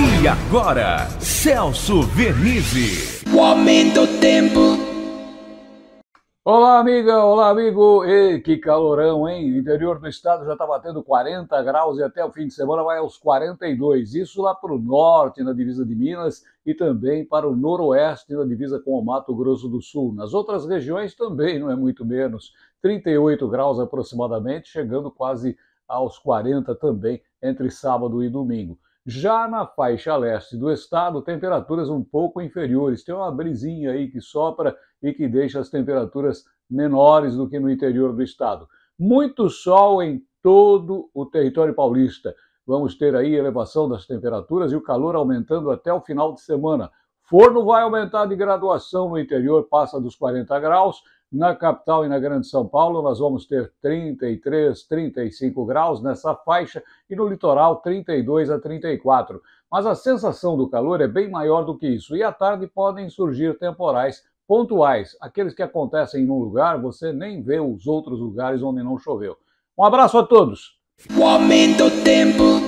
E agora, Celso Vernizzi. O aumento do tempo. Olá, amiga, olá, amigo. Ei, que calorão, hein? O interior do estado já está batendo 40 graus e até o fim de semana vai aos 42. Isso lá para o norte, na divisa de Minas, e também para o noroeste, na divisa com o Mato Grosso do Sul. Nas outras regiões também não é muito menos. 38 graus aproximadamente, chegando quase aos 40 também entre sábado e domingo. Já na faixa leste do estado, temperaturas um pouco inferiores. Tem uma brisinha aí que sopra e que deixa as temperaturas menores do que no interior do estado. Muito sol em todo o território paulista. Vamos ter aí elevação das temperaturas e o calor aumentando até o final de semana. Forno vai aumentar de graduação no interior, passa dos 40 graus na capital e na Grande São Paulo, nós vamos ter 33, 35 graus nessa faixa e no litoral 32 a 34. Mas a sensação do calor é bem maior do que isso e à tarde podem surgir temporais pontuais, aqueles que acontecem em um lugar, você nem vê os outros lugares onde não choveu. Um abraço a todos! O aumento do tempo